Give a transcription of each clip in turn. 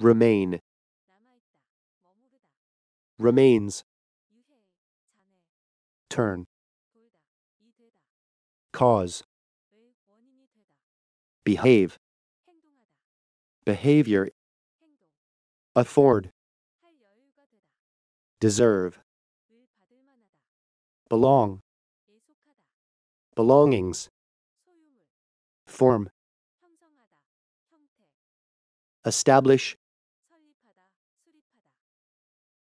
remain remains turn cause behave behavior afford deserve belong belongings form establish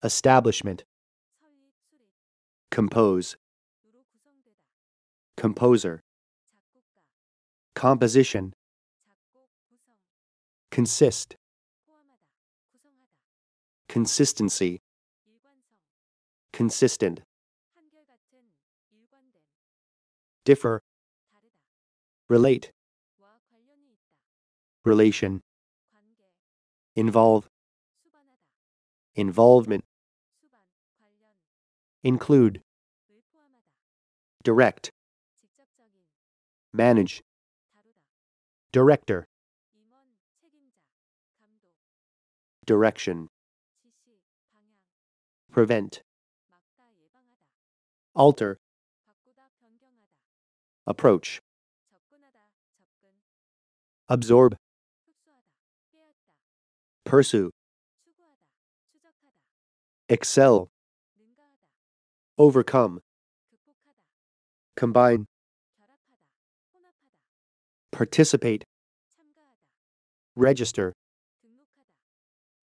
establishment compose composer composition consist consistency consistent differ relate relation involve involvement include direct, manage, director, direction, prevent, alter, approach, absorb, pursue, excel, overcome, combine, participate, register,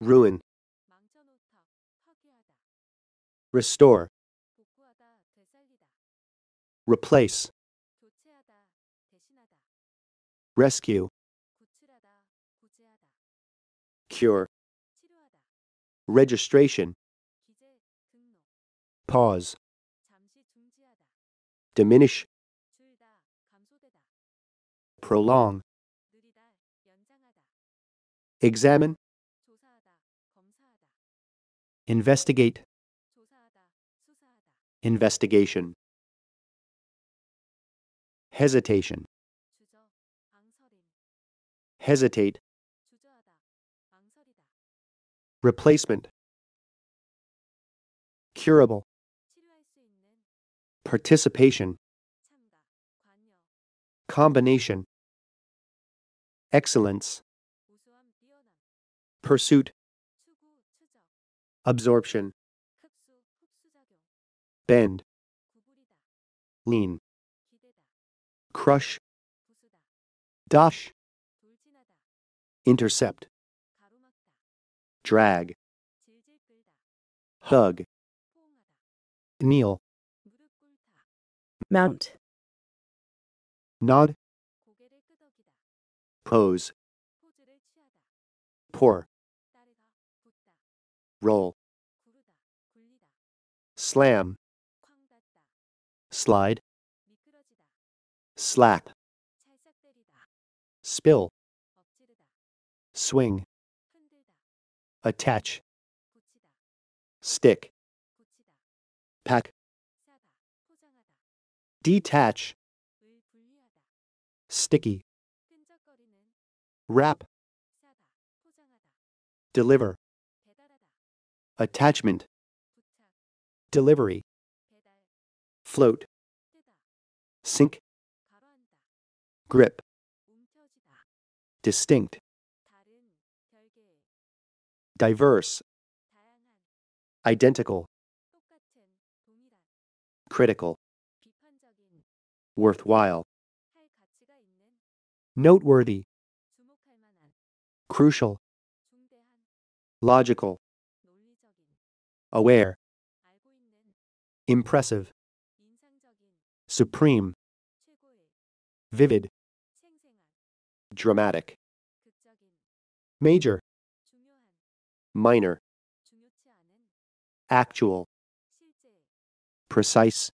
ruin, restore, replace, rescue, cure, registration, pause, diminish, prolong, examine, investigate, investigation, hesitation, hesitate, replacement, curable, participation, combination, excellence, pursuit, absorption, bend, lean, crush, dash, intercept, drag, hug, kneel. Mount. Nod. Pose. Pour. Roll. Slam. Slide. Slap. Spill. Swing. Attach. Stick. Pack detach sticky wrap deliver attachment delivery float sink grip distinct diverse identical critical worthwhile, noteworthy, crucial, logical, aware, impressive, supreme, vivid, dramatic, major, minor, actual, precise,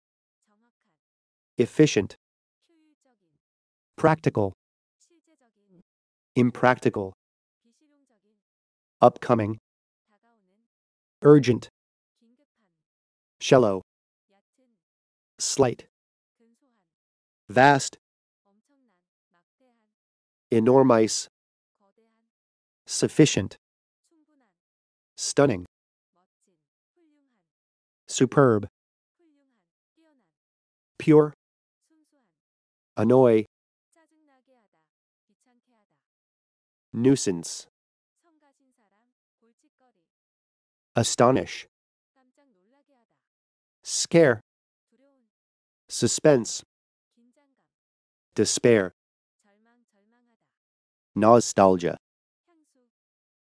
efficient, practical, impractical, upcoming, urgent, shallow, slight, vast, enormous, sufficient, stunning, superb, pure, annoy nuisance astonish scare suspense despair nostalgia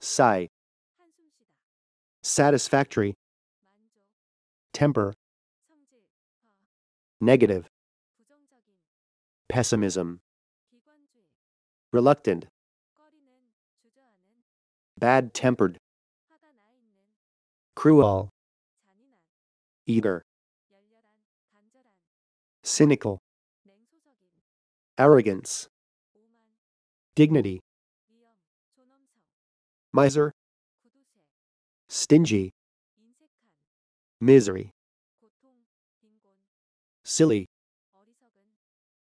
sigh satisfactory temper negative pessimism, reluctant, bad tempered, cruel, eager, cynical, arrogance, dignity, miser, stingy, misery, silly,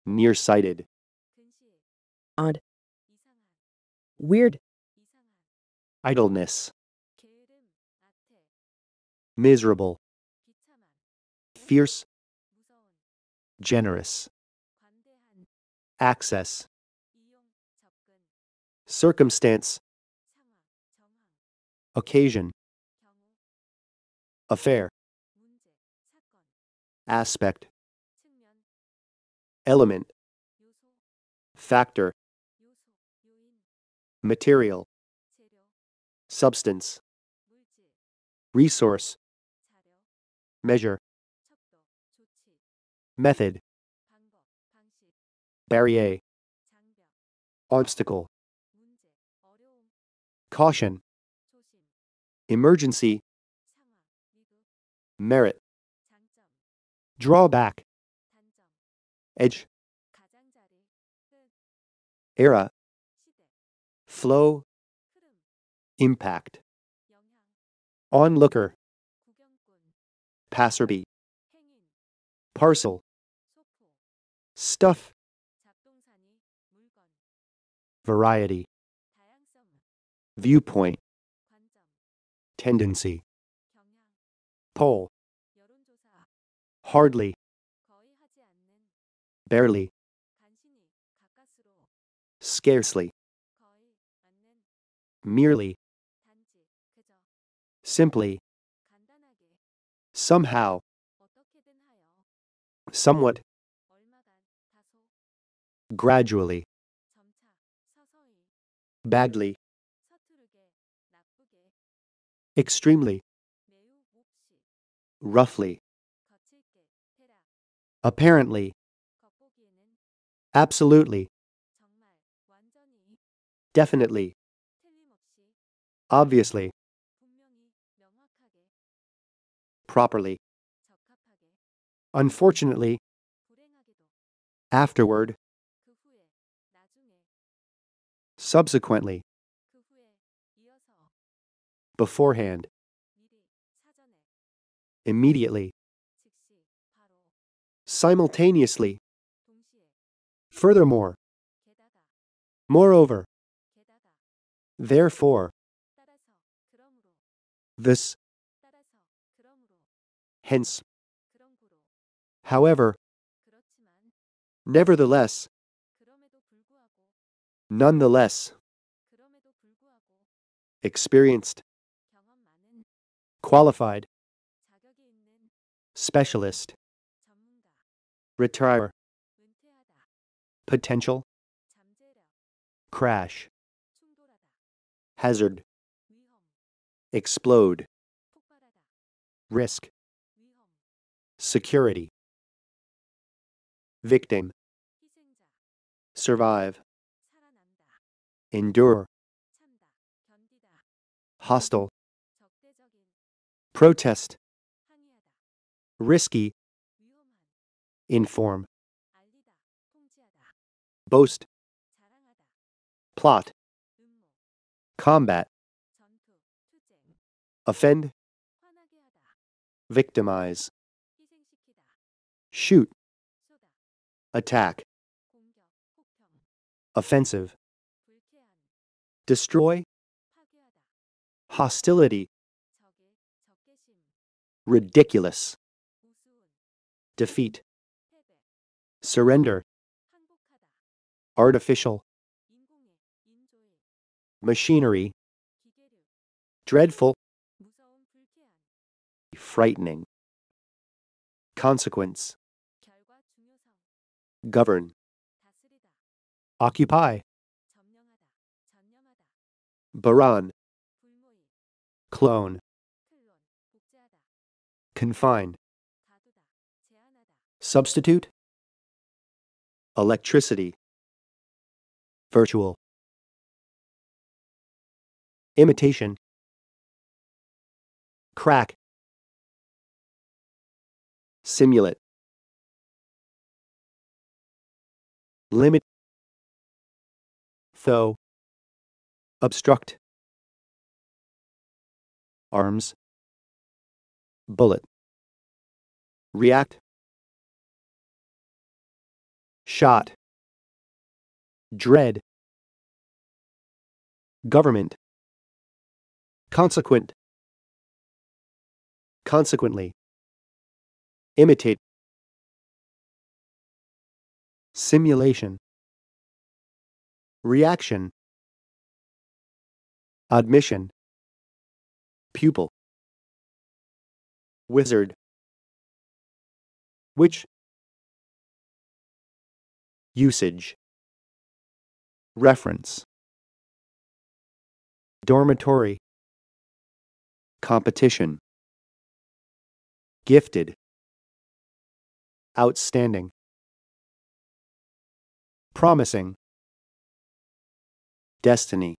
nearsighted. Odd. Weird. Idleness. Miserable. Fierce. Generous. Access. Circumstance. Occasion. Affair. Aspect element, factor, material, substance, resource, measure, method, barrier, obstacle, caution, emergency, merit, drawback edge, era, flow, impact, onlooker, passerby, parcel, stuff, variety, viewpoint, tendency, poll, hardly, barely, scarcely, merely, simply, somehow, somewhat, gradually, badly, extremely, roughly, apparently, Absolutely. Definitely. Obviously. Properly. Unfortunately. Afterward. Subsequently. Beforehand. Immediately. Simultaneously. Furthermore, moreover, therefore, this, hence, however, nevertheless, nonetheless, experienced, qualified, specialist, retire potential crash hazard explode risk security victim survive endure hostile protest risky inform boast, plot, combat, offend, victimize, shoot, attack, offensive, destroy, hostility, ridiculous, defeat, surrender, artificial machinery dreadful frightening consequence govern occupy baran clone confine substitute electricity virtual. Imitation Crack Simulate Limit Though Obstruct Arms Bullet React Shot dread, government, consequent, consequently, imitate, simulation, reaction, admission, pupil, wizard, which, usage. Reference Dormitory Competition Gifted Outstanding Promising Destiny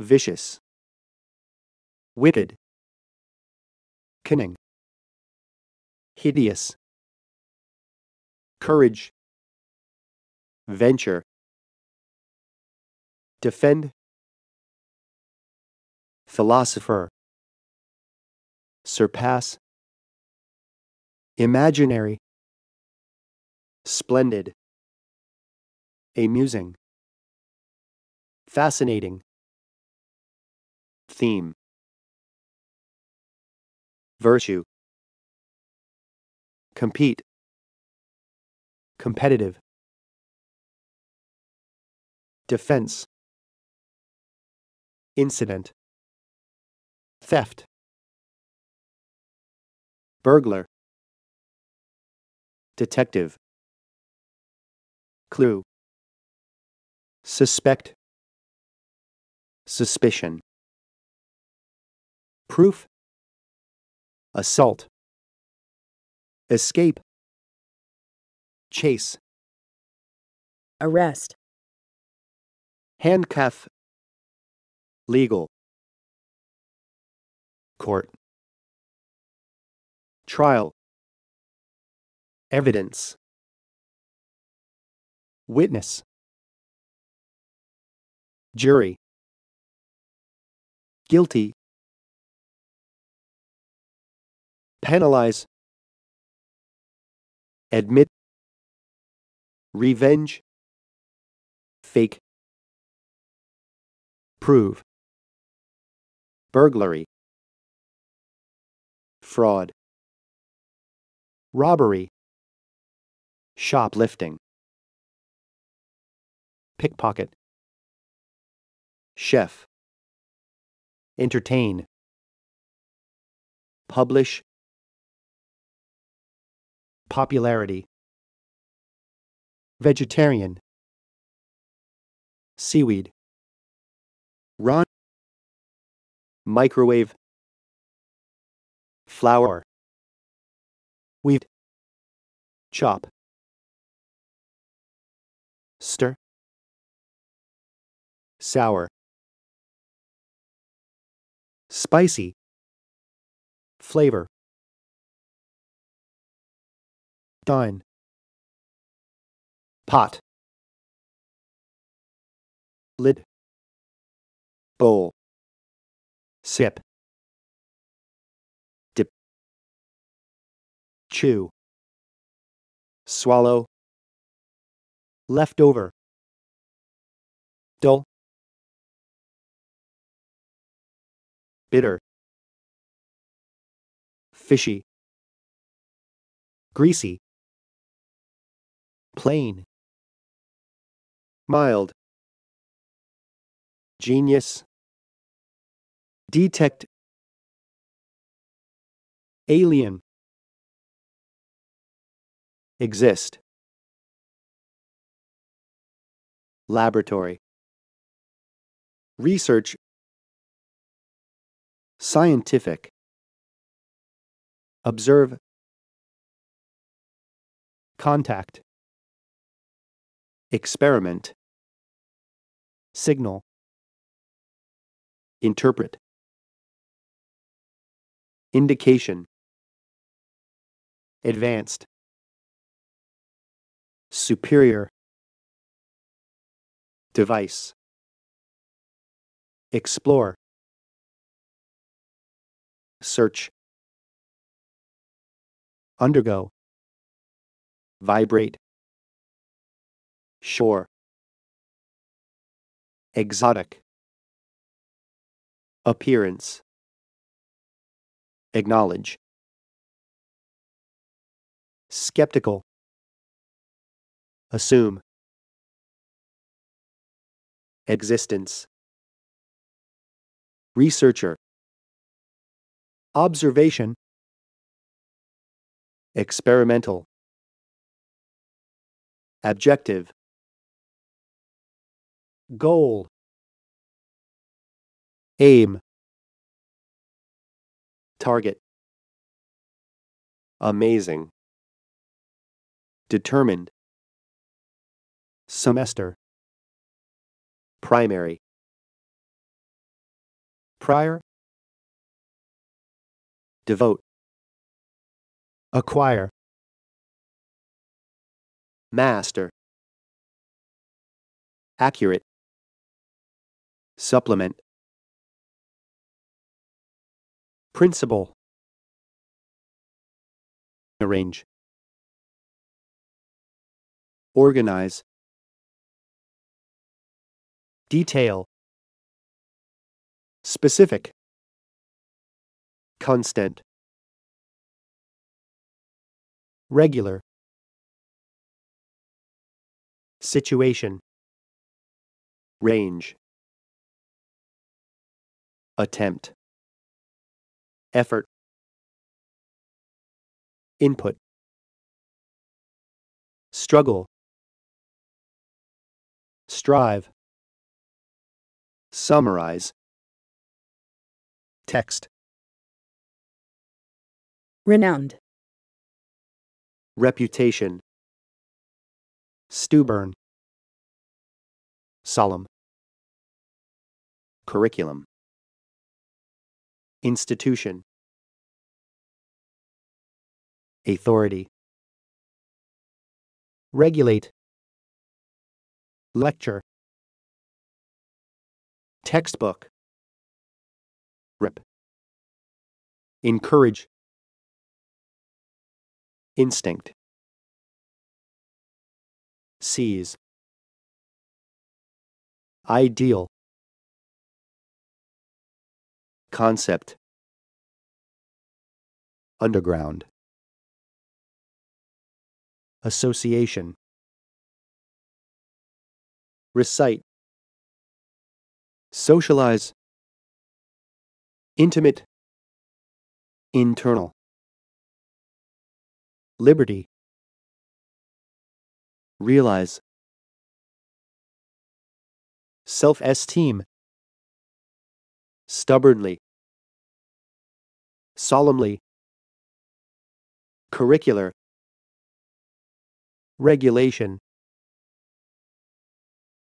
Vicious Wicked Cunning Hideous Courage Venture defend philosopher surpass imaginary splendid amusing fascinating theme virtue compete competitive defense Incident Theft Burglar Detective Clue Suspect Suspicion Proof Assault Escape Chase Arrest Handcuff legal court trial evidence witness jury guilty penalize admit revenge fake prove burglary, fraud, robbery, shoplifting, pickpocket, chef, entertain, publish, popularity, vegetarian, seaweed, run microwave flour weaved chop stir sour spicy flavor dine pot lid bowl sip, dip, chew, swallow, leftover, dull, bitter, fishy, greasy, plain, mild, genius, detect alien exist laboratory research scientific observe contact experiment signal interpret Indication Advanced Superior Device Explore Search Undergo Vibrate Shore Exotic Appearance acknowledge. Skeptical, assume. Existence, researcher. Observation, experimental. Objective, goal aim Target. Amazing. Determined. Semester. Primary. Prior. Devote. Acquire. Master. Accurate. Supplement. Principle. Arrange Organize Detail Specific Constant Regular Situation Range Attempt effort, input, struggle, strive, summarize, text, renowned, reputation, Stewburn, solemn, curriculum. Institution Authority Regulate Lecture Textbook Rip Encourage Instinct Seize Ideal Concept Underground Association Recite Socialize Intimate Internal Liberty Realize Self-esteem Stubbornly solemnly, curricular, regulation,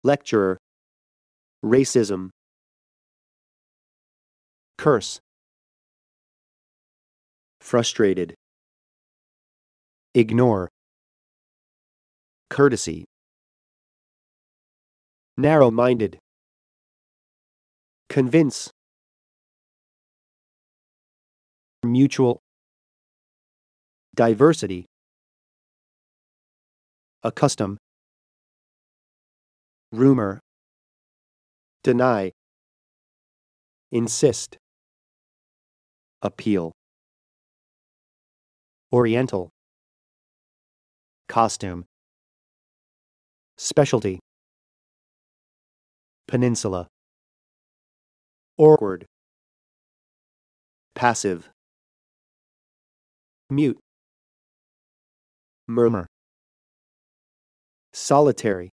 lecturer, racism, curse, frustrated, ignore, courtesy, narrow minded, convince, mutual diversity, a custom, rumor, deny, insist, appeal, oriental, costume, specialty, peninsula, awkward, passive mute, murmur, solitary,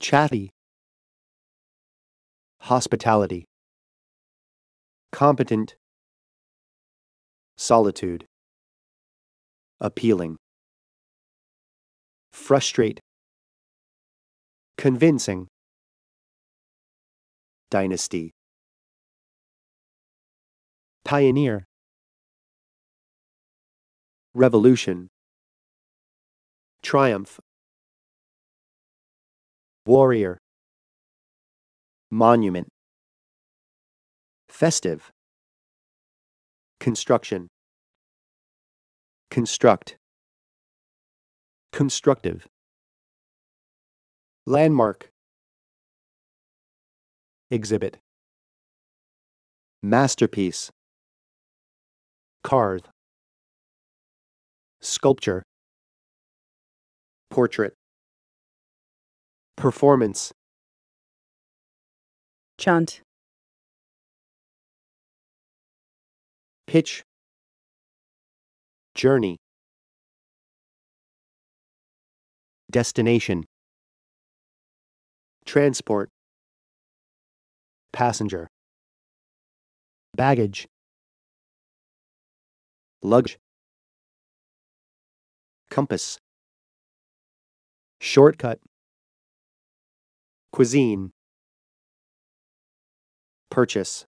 chatty, hospitality, competent, solitude, appealing, frustrate, convincing, dynasty, pioneer, revolution, triumph, warrior, monument, festive, construction, construct, constructive, landmark, exhibit, masterpiece, carve sculpture, portrait, performance, chant, pitch, journey, destination, transport, passenger, baggage, luggage compass, shortcut, cuisine, purchase,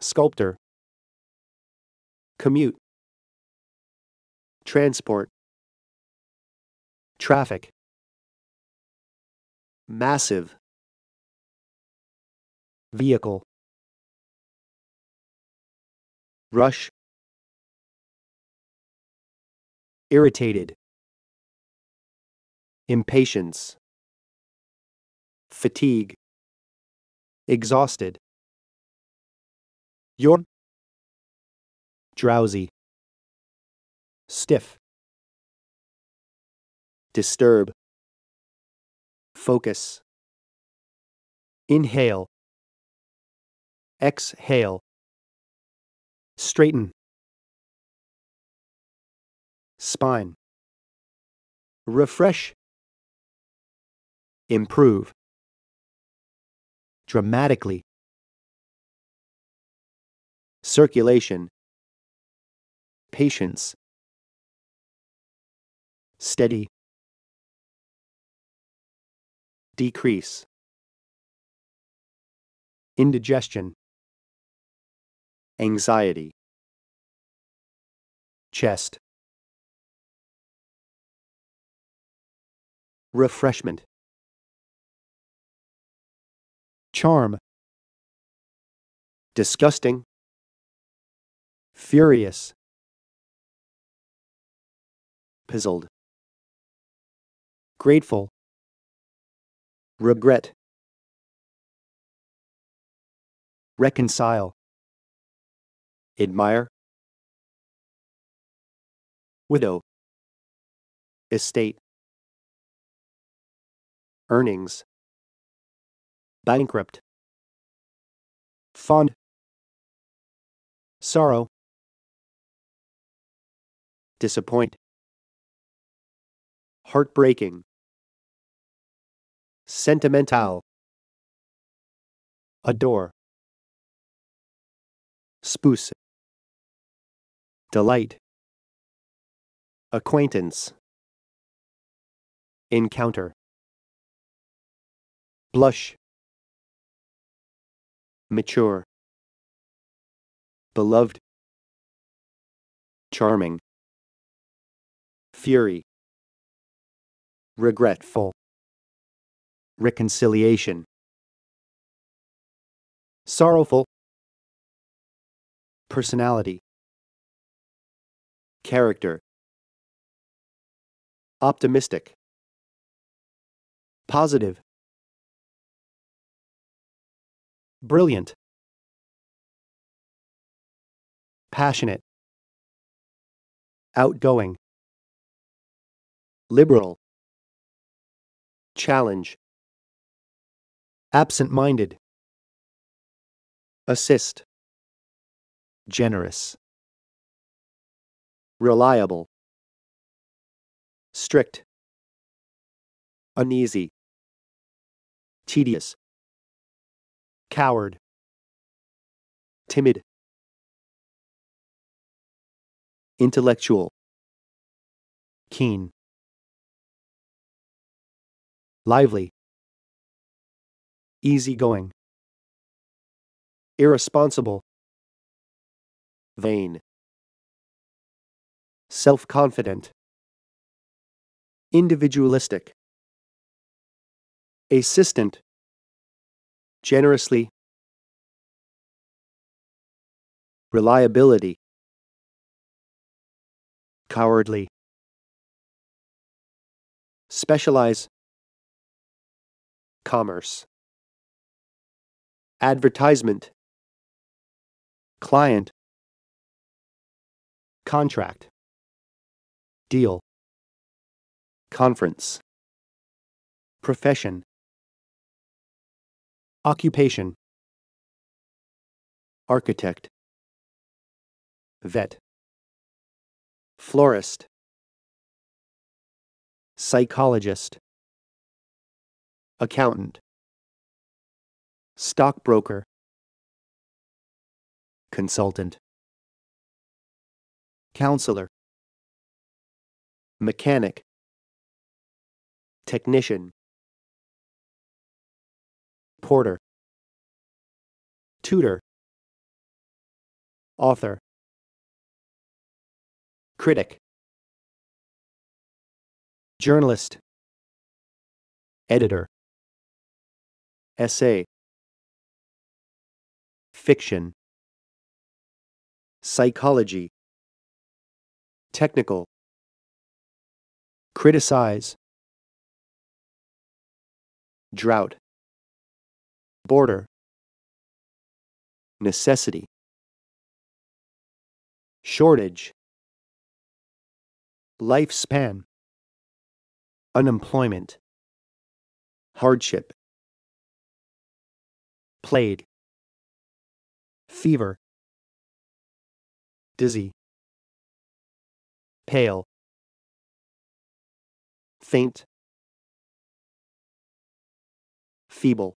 sculptor, commute, transport, traffic, massive, vehicle, rush, irritated, impatience, fatigue, exhausted, your drowsy, stiff, disturb, focus, inhale, exhale, straighten spine. Refresh. Improve. Dramatically. Circulation. Patience. Steady. Decrease. Indigestion. Anxiety. Chest. refreshment charm disgusting furious puzzled grateful regret reconcile admire widow estate earnings bankrupt fond sorrow disappoint heartbreaking sentimental adore spouse delight acquaintance encounter blush, mature, beloved, charming, fury, regretful, reconciliation, sorrowful, personality, character, optimistic, positive, Brilliant. Passionate. Outgoing. Liberal. Challenge. Absent minded. Assist. Generous. Reliable. Strict. Uneasy. Tedious. Coward. Timid. Intellectual. Keen. Lively. Easygoing. Irresponsible. Vain. Self confident. Individualistic. Assistant generously, reliability, cowardly, specialize, commerce, advertisement, client, contract, deal, conference, profession. Occupation Architect Vet Florist Psychologist Accountant Stockbroker Consultant Counselor Mechanic Technician Reporter, Tutor Author Critic Journalist Editor Essay Fiction Psychology Technical Criticize Drought border, necessity, shortage, lifespan, unemployment, hardship, plague, fever, dizzy, pale, faint, feeble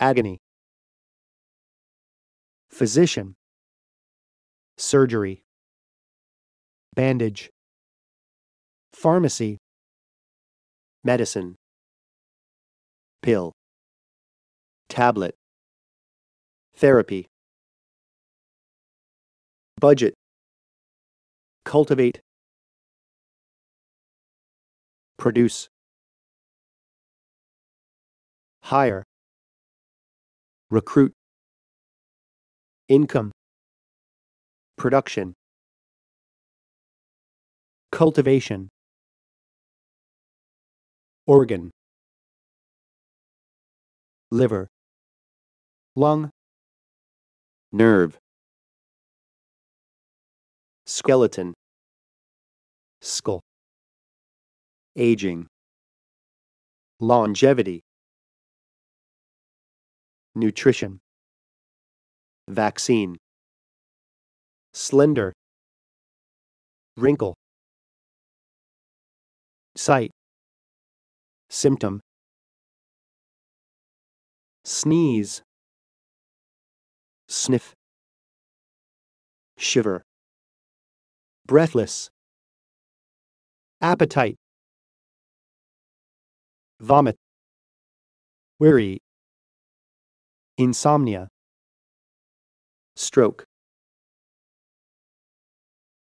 agony physician surgery bandage pharmacy medicine pill tablet therapy budget cultivate produce hire recruit, income, production, cultivation, organ, liver, lung, nerve, skeleton, skull, aging, longevity nutrition, vaccine, slender, wrinkle, sight, symptom, sneeze, sniff, shiver, breathless, appetite, vomit, weary, Insomnia. Stroke.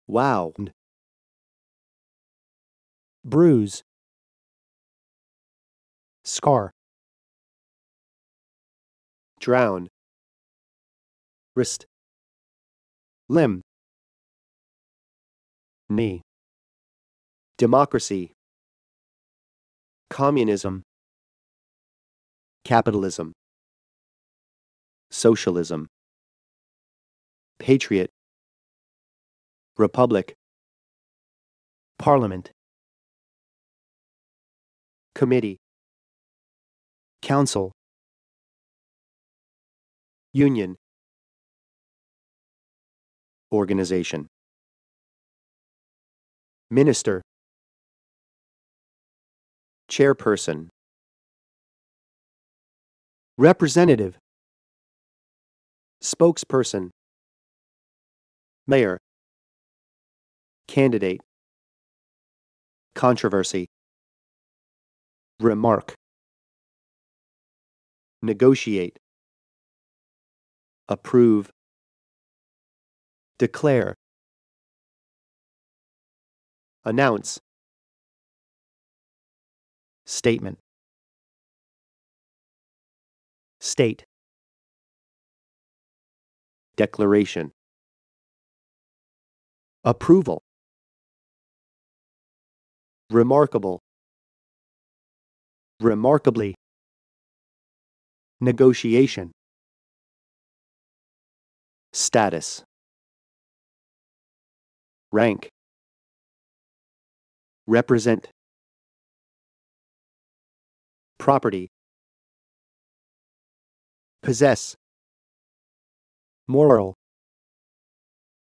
Wow. Bruise. Scar. Drown. Wrist. Limb. Knee. Democracy. Communism. Capitalism. Socialism Patriot Republic Parliament Committee Council Union Organization Minister Chairperson Representative spokesperson mayor candidate controversy remark negotiate approve declare announce statement state declaration approval remarkable remarkably negotiation status rank represent property possess moral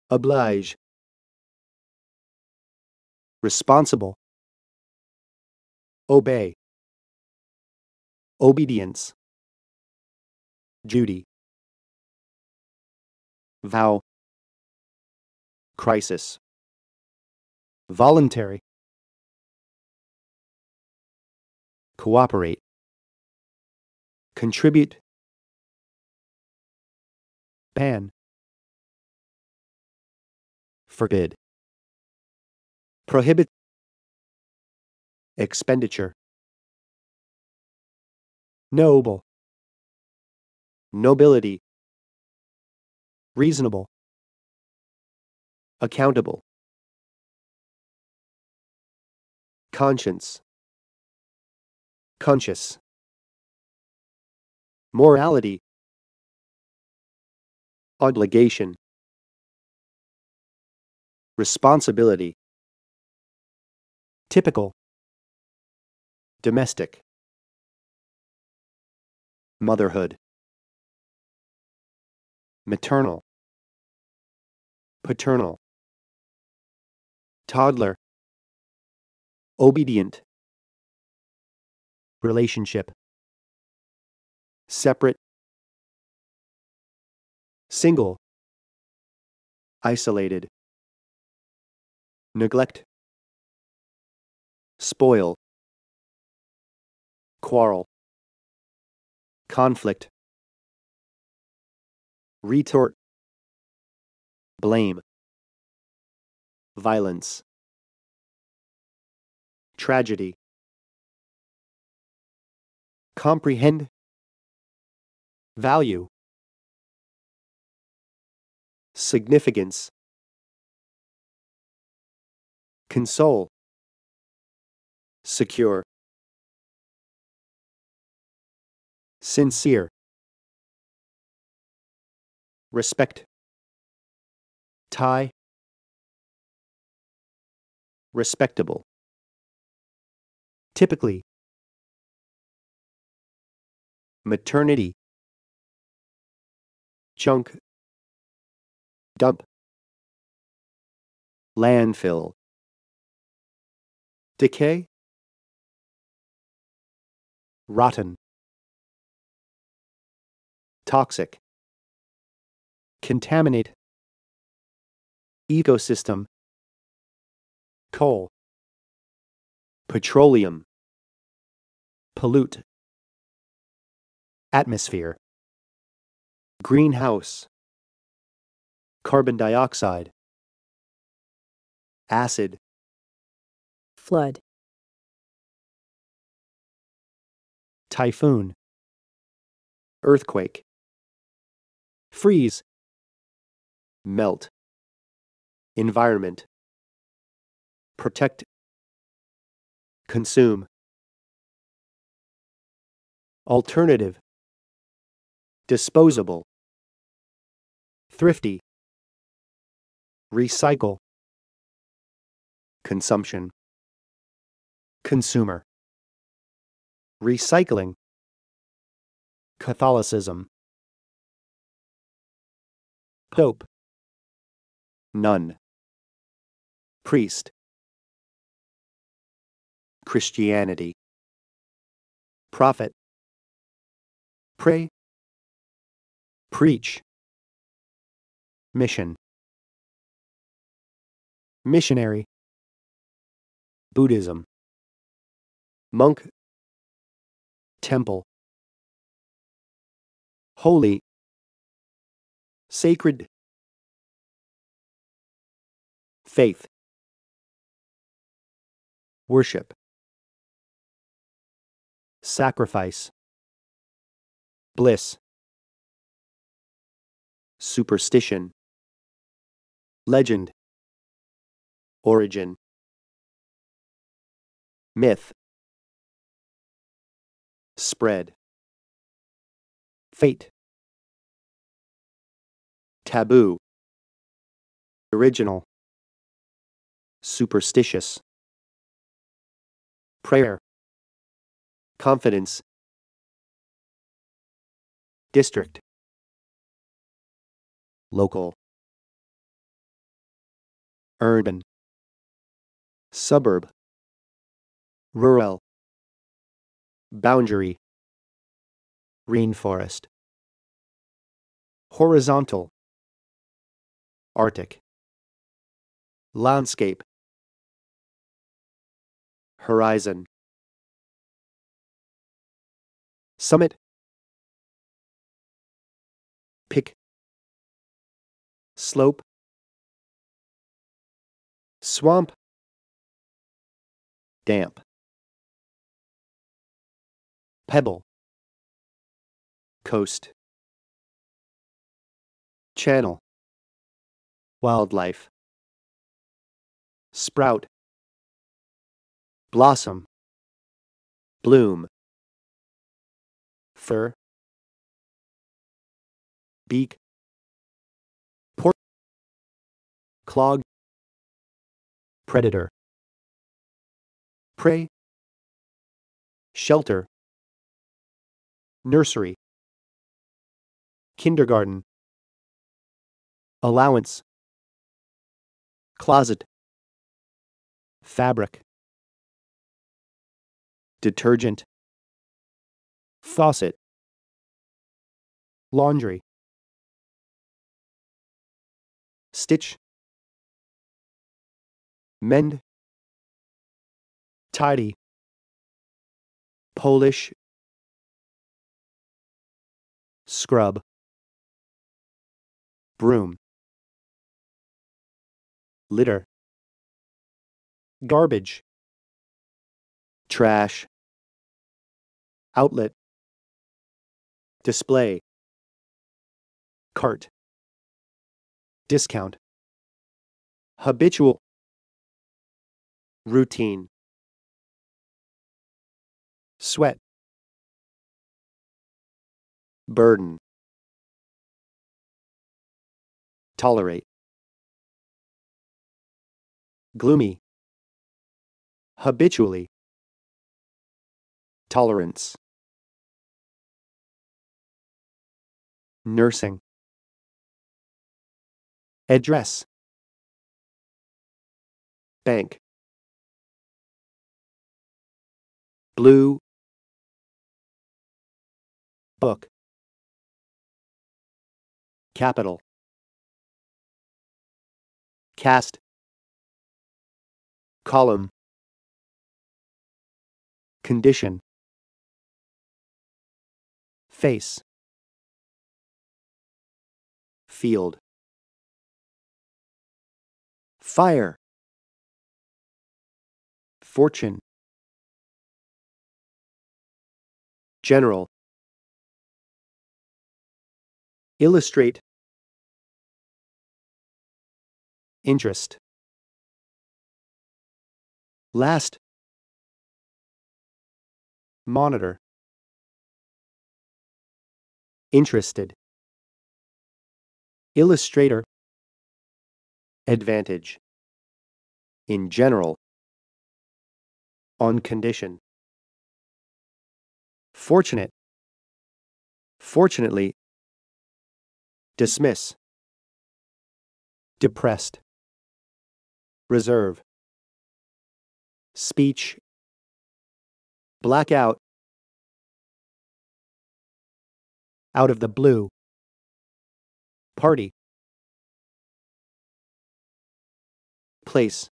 oblige responsible obey obedience duty vow crisis voluntary cooperate contribute ban forbid prohibit expenditure noble nobility reasonable accountable conscience conscious morality obligation responsibility typical domestic motherhood maternal paternal toddler obedient relationship separate Single. Isolated. Neglect. Spoil. Quarrel. Conflict. Retort. Blame. Violence. Tragedy. Comprehend. Value significance, console, secure, sincere, respect, tie, respectable. Typically, maternity, chunk, dump, landfill, decay, rotten, toxic, contaminate, ecosystem, coal, petroleum, pollute, atmosphere, greenhouse carbon dioxide, acid, flood, typhoon, earthquake, freeze, melt, environment, protect, consume, alternative, disposable, thrifty, Recycle. Consumption. Consumer. Recycling. Catholicism. Pope. Nun. Priest. Christianity. Prophet. Pray. Preach. Mission missionary, Buddhism, monk, temple, holy, sacred, faith, worship, sacrifice, bliss, superstition, legend, origin myth spread fate taboo original superstitious prayer confidence district local urban Suburb Rural Boundary Rainforest Horizontal Arctic Landscape Horizon Summit Pick Slope Swamp damp pebble coast channel wildlife sprout blossom bloom fur beak port clog predator Pray. Shelter. Nursery. Kindergarten. Allowance. Closet. Fabric. Detergent. Faucet. Laundry. Stitch. Mend tidy. Polish scrub broom litter garbage trash outlet display cart discount habitual routine sweat burden tolerate gloomy habitually tolerance nursing address bank blue book capital cast column condition face field fire fortune general illustrate interest last monitor interested illustrator advantage in general on condition fortunate fortunately Dismiss. Depressed. Reserve. Speech. Blackout. Out of the blue. Party. Place.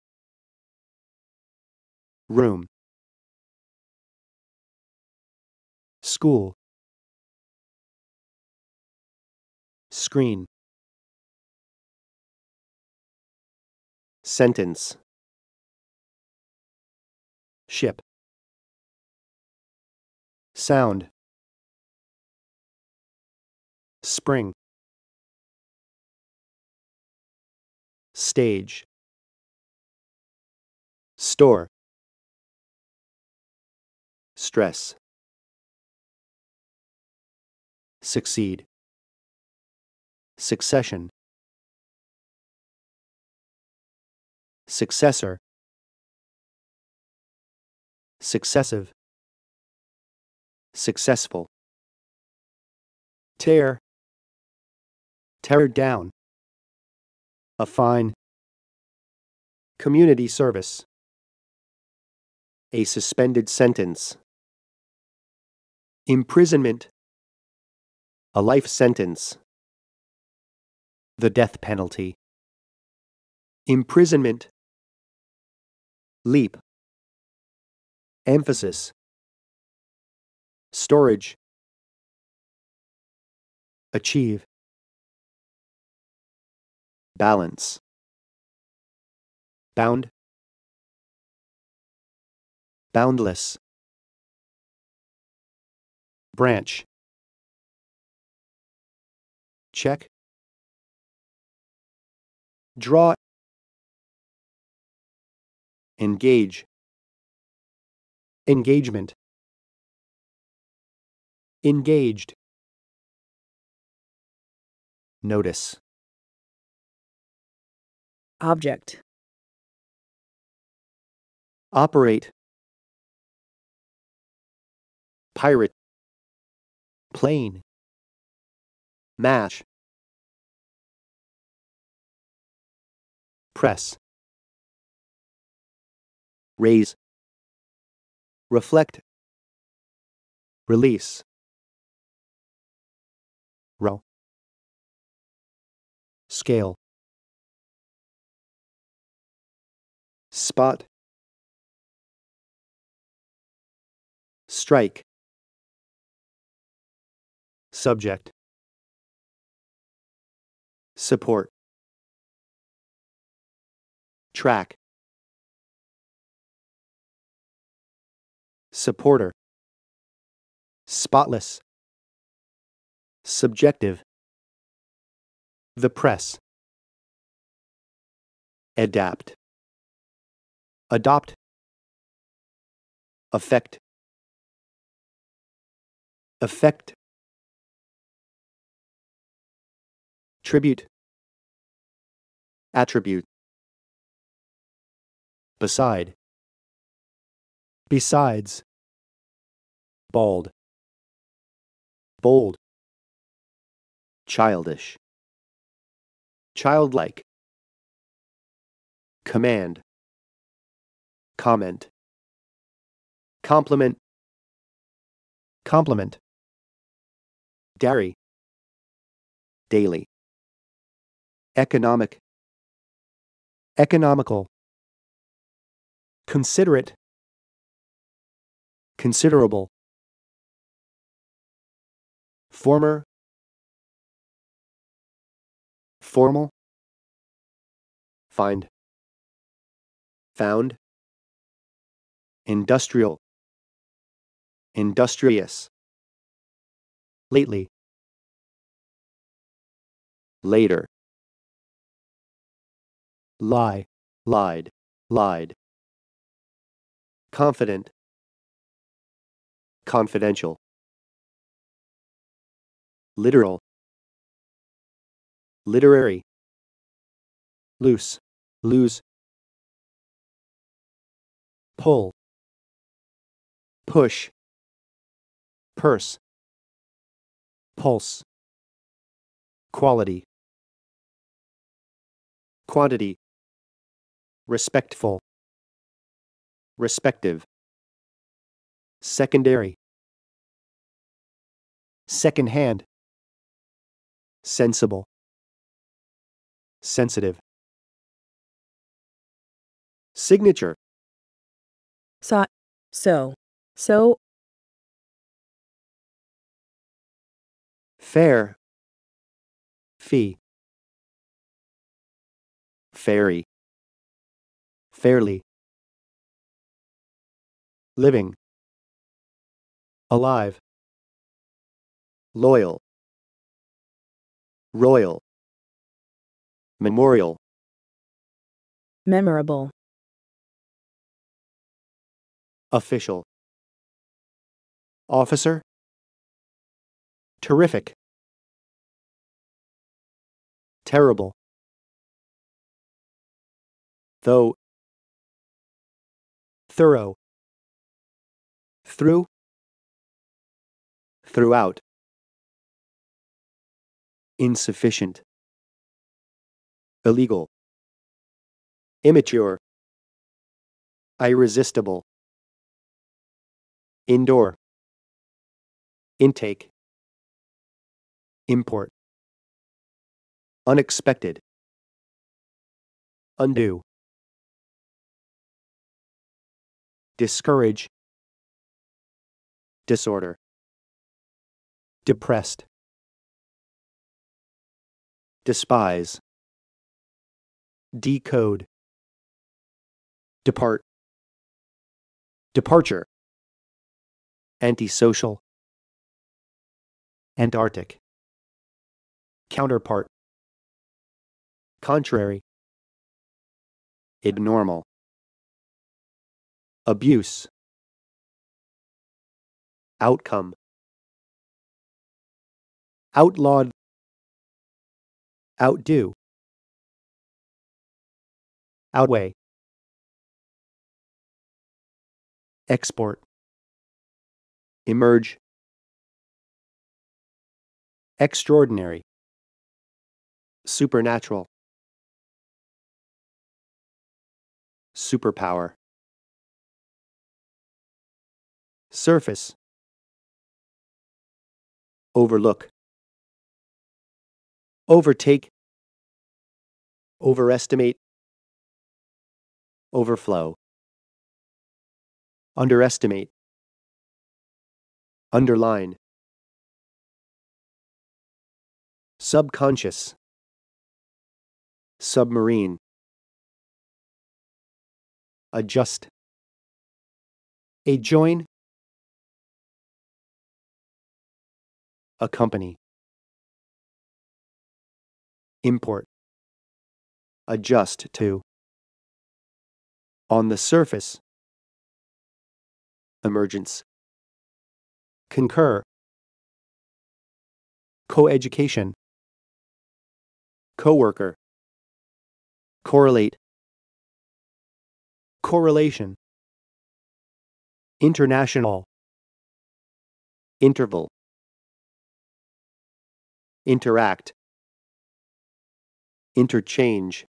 Room. School. Screen. Sentence. Ship. Sound. Spring. Stage. Store. Stress. Succeed succession successor successive successful tear tear down a fine community service a suspended sentence imprisonment a life sentence the death penalty, imprisonment, leap, emphasis, storage, achieve, balance, bound, boundless, branch, check, draw engage engagement engaged notice object operate pirate plane mash press, raise, reflect, release, row, scale, spot, strike, subject, support track supporter spotless subjective the press adapt adopt affect effect tribute attribute beside besides bald bold childish childlike command comment compliment compliment dairy daily economic economical Considerate. Considerable. Former. Formal. Find. Found. Industrial. Industrious. Lately. Later. Lie. Lied. Lied confident, confidential, literal, literary, loose, lose, pull, push, purse, pulse, quality, quantity, respectful respective secondary secondhand sensible sensitive signature So. so so fair fee fairy fairly living alive loyal royal memorial memorable official officer terrific terrible though thorough through, throughout, insufficient, illegal, immature, irresistible, indoor, intake, import, unexpected, undo, discourage, disorder. Depressed. Despise. Decode. Depart. Departure. Antisocial. Antarctic. Counterpart. Contrary. Abnormal. Abuse outcome outlawed outdo outweigh export emerge extraordinary supernatural superpower surface overlook, overtake, overestimate, overflow, underestimate, underline, subconscious, submarine, adjust, a join, a company. Import. Adjust to. On the surface. Emergence. Concur. Coeducation. Coworker. Correlate. Correlation. International. Interval interact, interchange,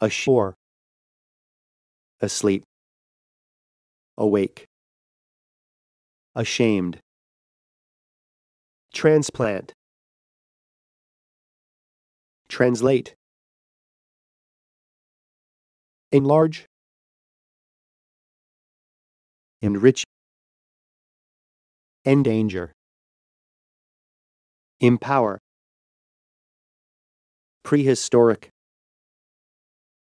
ashore, asleep, awake, ashamed, transplant, translate, enlarge, enrich, endanger. Empower. Prehistoric.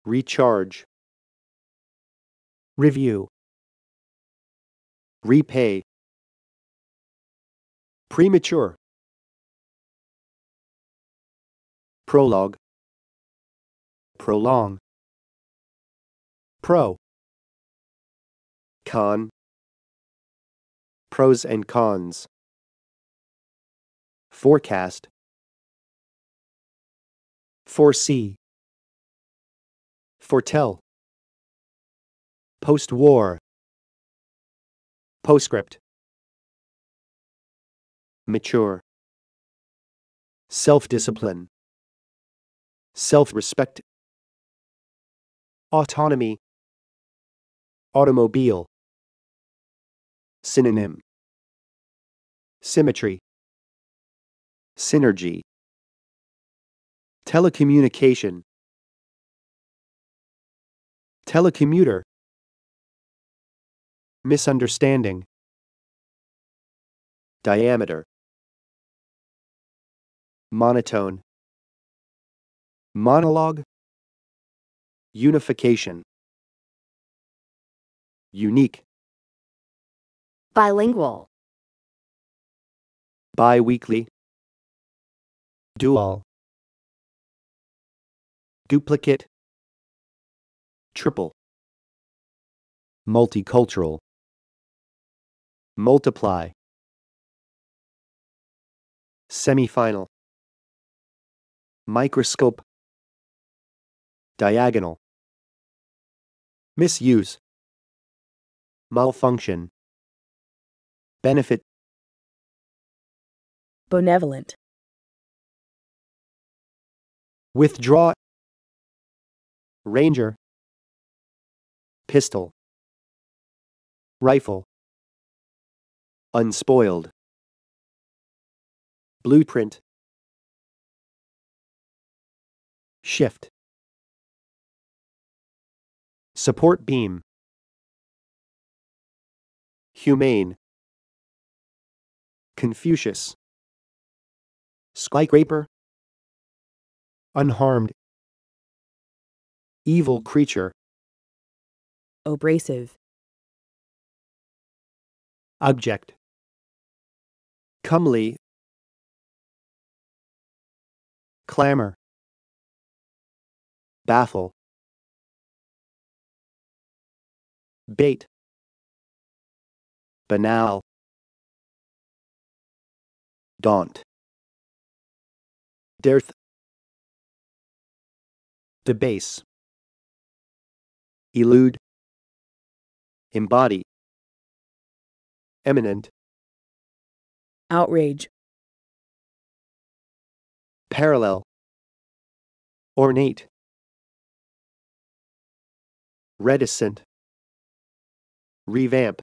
Recharge. Review. Repay. Premature. Prologue. Prolong. Pro. Con. Pros and cons forecast foresee foretell post-war postscript mature self-discipline self-respect autonomy automobile synonym symmetry Synergy Telecommunication Telecommuter Misunderstanding Diameter Monotone Monologue Unification Unique Bilingual Biweekly dual duplicate triple multicultural multiply semifinal microscope diagonal misuse malfunction benefit benevolent Withdraw Ranger Pistol Rifle Unspoiled Blueprint Shift Support beam Humane Confucius Skyscraper unharmed. Evil creature. Abrasive. Object. Comely. Clamor. Baffle. Bait. Banal. Daunt. Dearth debase, elude, embody, eminent, outrage, parallel, ornate, reticent, revamp.